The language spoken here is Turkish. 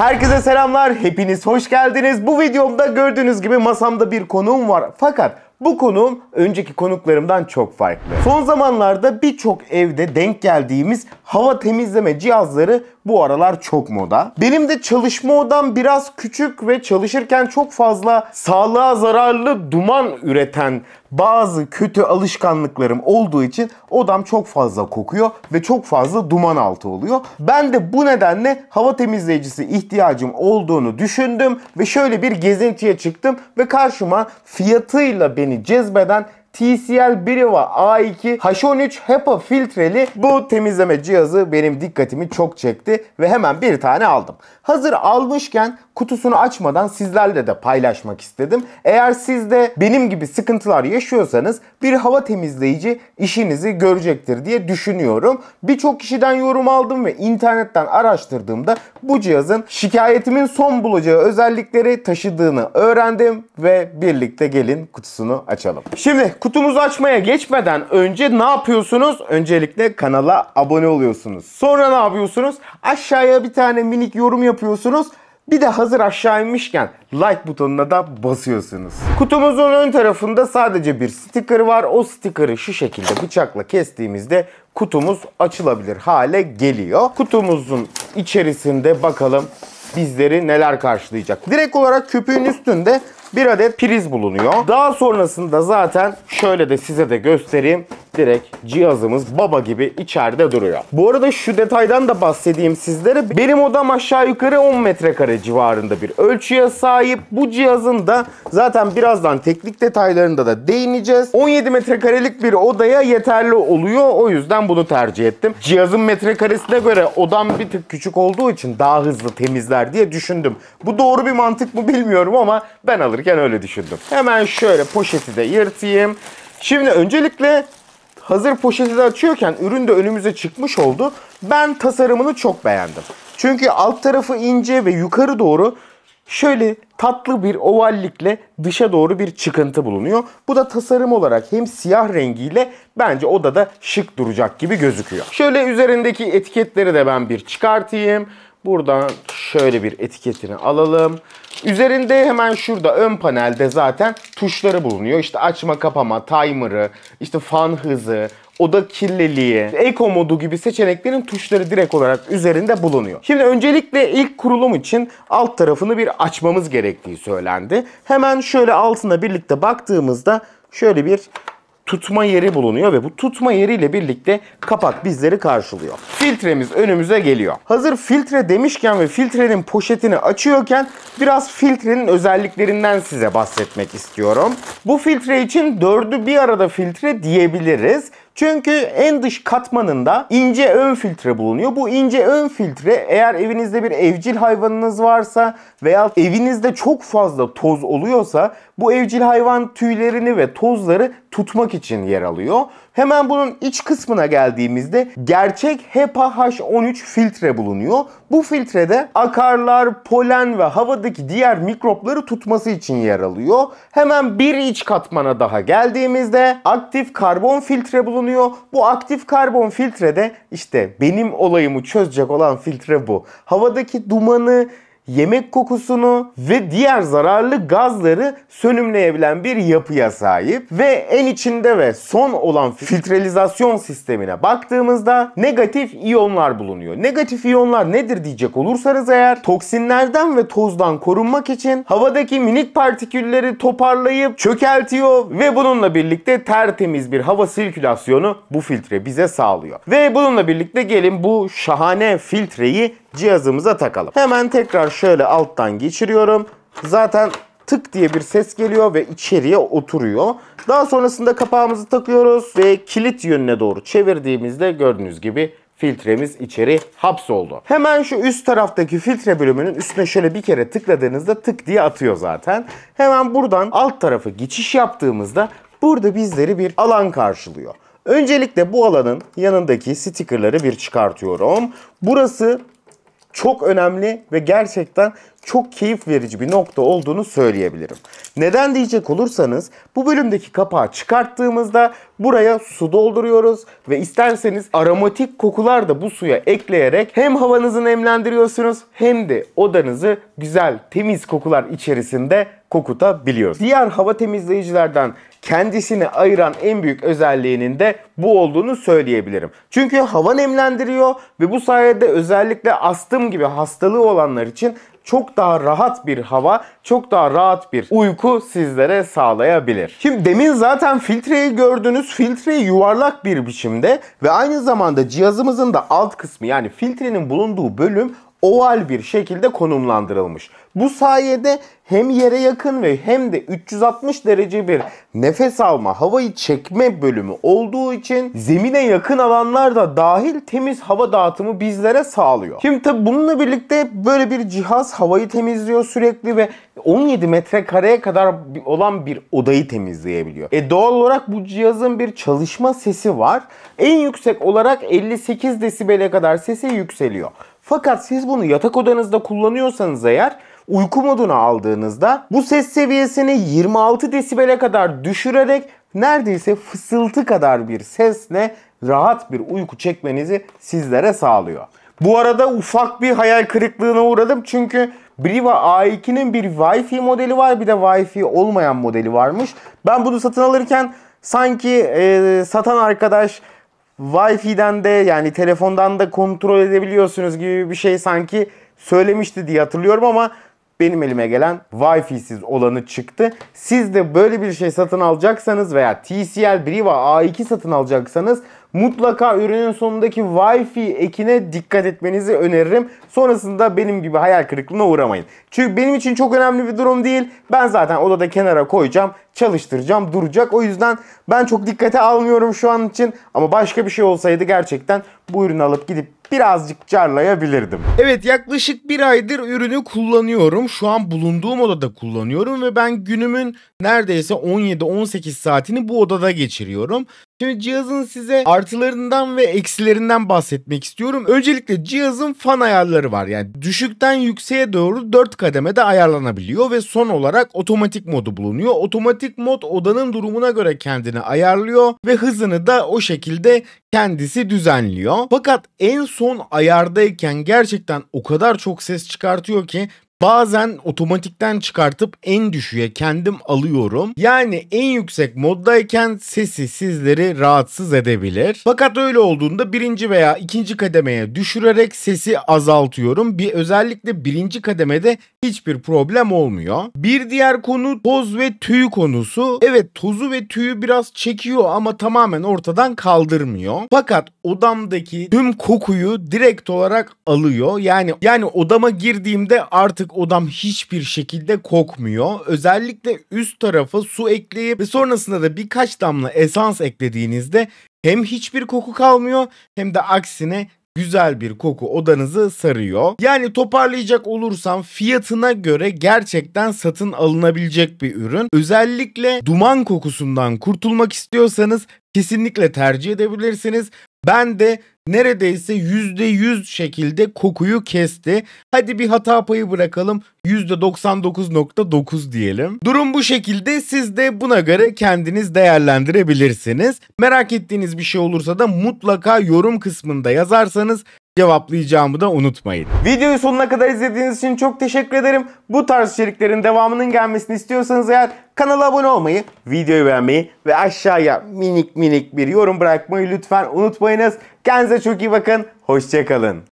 Herkese selamlar, hepiniz hoş geldiniz. Bu videomda gördüğünüz gibi masamda bir konuğum var. Fakat bu konum önceki konuklarımdan çok farklı. Son zamanlarda birçok evde denk geldiğimiz hava temizleme cihazları bu aralar çok moda. Benim de çalışma odam biraz küçük ve çalışırken çok fazla sağlığa zararlı duman üreten bazı kötü alışkanlıklarım olduğu için odam çok fazla kokuyor ve çok fazla duman altı oluyor. Ben de bu nedenle hava temizleyicisi ihtiyacım olduğunu düşündüm ve şöyle bir gezintiye çıktım ve karşıma fiyatıyla beni oksijeni cezbeden TCL Biriva A2 H13 HEPA filtreli bu temizleme cihazı benim dikkatimi çok çekti ve hemen bir tane aldım. Hazır almışken kutusunu açmadan sizlerle de paylaşmak istedim. Eğer siz de benim gibi sıkıntılar yaşıyorsanız bir hava temizleyici işinizi görecektir diye düşünüyorum. Birçok kişiden yorum aldım ve internetten araştırdığımda bu cihazın şikayetimin son bulacağı özellikleri taşıdığını öğrendim ve birlikte gelin kutusunu açalım. Şimdi kutumuzu açmaya geçmeden önce ne yapıyorsunuz? Öncelikle kanala abone oluyorsunuz. Sonra ne yapıyorsunuz? Aşağıya bir tane minik yorum yapıyorsunuz bir de hazır aşağı inmişken like butonuna da basıyorsunuz. Kutumuzun ön tarafında sadece bir sticker var. O sticker'ı şu şekilde bıçakla kestiğimizde kutumuz açılabilir hale geliyor. Kutumuzun içerisinde bakalım bizleri neler karşılayacak. Direkt olarak köpüğün üstünde bir adet priz bulunuyor. Daha sonrasında zaten şöyle de size de göstereyim. Direkt cihazımız baba gibi içeride duruyor. Bu arada şu detaydan da bahsedeyim sizlere. Benim odam aşağı yukarı 10 metrekare civarında bir ölçüye sahip. Bu cihazın da zaten birazdan teknik detaylarında da değineceğiz. 17 metrekarelik bir odaya yeterli oluyor. O yüzden bunu tercih ettim. Cihazın metrekaresine göre odam bir tık küçük olduğu için daha hızlı temizler diye düşündüm. Bu doğru bir mantık mı bilmiyorum ama ben alırım anlatırken öyle düşündüm. Hemen şöyle poşeti de yırtayım. Şimdi öncelikle hazır poşeti de açıyorken ürün de önümüze çıkmış oldu. Ben tasarımını çok beğendim. Çünkü alt tarafı ince ve yukarı doğru şöyle tatlı bir ovallikle dışa doğru bir çıkıntı bulunuyor. Bu da tasarım olarak hem siyah rengiyle bence odada şık duracak gibi gözüküyor. Şöyle üzerindeki etiketleri de ben bir çıkartayım. Buradan şöyle bir etiketini alalım. Üzerinde hemen şurada ön panelde zaten tuşları bulunuyor. İşte açma kapama, timer'ı, işte fan hızı, oda kirliliği, eko modu gibi seçeneklerin tuşları direkt olarak üzerinde bulunuyor. Şimdi öncelikle ilk kurulum için alt tarafını bir açmamız gerektiği söylendi. Hemen şöyle altına birlikte baktığımızda şöyle bir tutma yeri bulunuyor ve bu tutma yeriyle birlikte kapak bizleri karşılıyor. Filtremiz önümüze geliyor. Hazır filtre demişken ve filtrenin poşetini açıyorken biraz filtrenin özelliklerinden size bahsetmek istiyorum. Bu filtre için dördü bir arada filtre diyebiliriz. Çünkü en dış katmanında ince ön filtre bulunuyor. Bu ince ön filtre eğer evinizde bir evcil hayvanınız varsa veya evinizde çok fazla toz oluyorsa bu evcil hayvan tüylerini ve tozları tutmak için yer alıyor. Hemen bunun iç kısmına geldiğimizde gerçek HEPA H13 filtre bulunuyor. Bu filtrede akarlar, polen ve havadaki diğer mikropları tutması için yer alıyor. Hemen bir iç katmana daha geldiğimizde aktif karbon filtre bulunuyor. Bu aktif karbon filtrede işte benim olayımı çözecek olan filtre bu. Havadaki dumanı yemek kokusunu ve diğer zararlı gazları sönümleyebilen bir yapıya sahip ve en içinde ve son olan filtrelizasyon sistemine baktığımızda negatif iyonlar bulunuyor. Negatif iyonlar nedir diyecek olursanız eğer toksinlerden ve tozdan korunmak için havadaki minik partikülleri toparlayıp çökeltiyor ve bununla birlikte tertemiz bir hava sirkülasyonu bu filtre bize sağlıyor. Ve bununla birlikte gelin bu şahane filtreyi cihazımıza takalım. Hemen tekrar şöyle alttan geçiriyorum. Zaten tık diye bir ses geliyor ve içeriye oturuyor. Daha sonrasında kapağımızı takıyoruz ve kilit yönüne doğru çevirdiğimizde gördüğünüz gibi filtremiz içeri hapsoldu. Hemen şu üst taraftaki filtre bölümünün üstüne şöyle bir kere tıkladığınızda tık diye atıyor zaten. Hemen buradan alt tarafı geçiş yaptığımızda burada bizleri bir alan karşılıyor. Öncelikle bu alanın yanındaki stickerları bir çıkartıyorum. Burası çok önemli ve gerçekten çok keyif verici bir nokta olduğunu söyleyebilirim. Neden diyecek olursanız bu bölümdeki kapağı çıkarttığımızda buraya su dolduruyoruz ve isterseniz aromatik kokular da bu suya ekleyerek hem havanızı nemlendiriyorsunuz hem de odanızı güzel temiz kokular içerisinde kokutabiliyor. Diğer hava temizleyicilerden kendisini ayıran en büyük özelliğinin de bu olduğunu söyleyebilirim. Çünkü hava nemlendiriyor ve bu sayede özellikle astım gibi hastalığı olanlar için çok daha rahat bir hava, çok daha rahat bir uyku sizlere sağlayabilir. Şimdi demin zaten filtreyi gördünüz. Filtre yuvarlak bir biçimde ve aynı zamanda cihazımızın da alt kısmı yani filtrenin bulunduğu bölüm oval bir şekilde konumlandırılmış. Bu sayede hem yere yakın ve hem de 360 derece bir nefes alma, havayı çekme bölümü olduğu için zemine yakın alanlar da dahil temiz hava dağıtımı bizlere sağlıyor. Şimdi tabi bununla birlikte böyle bir cihaz havayı temizliyor sürekli ve 17 metrekareye kadar olan bir odayı temizleyebiliyor. E doğal olarak bu cihazın bir çalışma sesi var. En yüksek olarak 58 desibele kadar sesi yükseliyor. Fakat siz bunu yatak odanızda kullanıyorsanız eğer uyku moduna aldığınızda bu ses seviyesini 26 desibele kadar düşürerek neredeyse fısıltı kadar bir sesle rahat bir uyku çekmenizi sizlere sağlıyor. Bu arada ufak bir hayal kırıklığına uğradım çünkü Briva A2'nin bir Wi-Fi modeli var bir de Wi-Fi olmayan modeli varmış. Ben bunu satın alırken sanki e, satan arkadaş Wi-Fi'den de yani telefondan da kontrol edebiliyorsunuz gibi bir şey sanki söylemişti diye hatırlıyorum ama benim elime gelen Wi-Fi'siz olanı çıktı. Siz de böyle bir şey satın alacaksanız veya TCL Briva A2 satın alacaksanız mutlaka ürünün sonundaki Wi-Fi ekine dikkat etmenizi öneririm. Sonrasında benim gibi hayal kırıklığına uğramayın. Çünkü benim için çok önemli bir durum değil. Ben zaten odada kenara koyacağım, çalıştıracağım, duracak. O yüzden ben çok dikkate almıyorum şu an için. Ama başka bir şey olsaydı gerçekten bu ürünü alıp gidip birazcık carlayabilirdim. Evet yaklaşık bir aydır ürünü kullanıyorum. Şu an bulunduğum odada kullanıyorum ve ben günümün neredeyse 17-18 saatini bu odada geçiriyorum. Şimdi cihazın size artılarından ve eksilerinden bahsetmek istiyorum. Öncelikle cihazın fan ayarları var. Yani düşükten yükseğe doğru 4 kademede ayarlanabiliyor ve son olarak otomatik modu bulunuyor. Otomatik mod odanın durumuna göre kendini ayarlıyor ve hızını da o şekilde kendisi düzenliyor. Fakat en son ayardayken gerçekten o kadar çok ses çıkartıyor ki Bazen otomatikten çıkartıp en düşüğe kendim alıyorum. Yani en yüksek moddayken sesi sizleri rahatsız edebilir. Fakat öyle olduğunda birinci veya ikinci kademeye düşürerek sesi azaltıyorum. Bir özellikle birinci kademede hiçbir problem olmuyor. Bir diğer konu toz ve tüy konusu. Evet tozu ve tüyü biraz çekiyor ama tamamen ortadan kaldırmıyor. Fakat odamdaki tüm kokuyu direkt olarak alıyor. Yani yani odama girdiğimde artık artık odam hiçbir şekilde kokmuyor. Özellikle üst tarafı su ekleyip ve sonrasında da birkaç damla esans eklediğinizde hem hiçbir koku kalmıyor hem de aksine güzel bir koku odanızı sarıyor. Yani toparlayacak olursam fiyatına göre gerçekten satın alınabilecek bir ürün. Özellikle duman kokusundan kurtulmak istiyorsanız kesinlikle tercih edebilirsiniz. Ben de neredeyse yüzde yüz şekilde kokuyu kesti. Hadi bir hata payı bırakalım %99.9 diyelim. Durum bu şekilde siz de buna göre kendiniz değerlendirebilirsiniz. Merak ettiğiniz bir şey olursa da mutlaka yorum kısmında yazarsanız cevaplayacağımı da unutmayın. Videoyu sonuna kadar izlediğiniz için çok teşekkür ederim. Bu tarz içeriklerin devamının gelmesini istiyorsanız eğer kanala abone olmayı, videoyu beğenmeyi ve aşağıya minik minik bir yorum bırakmayı lütfen unutmayınız. Kendinize çok iyi bakın. Hoşçakalın.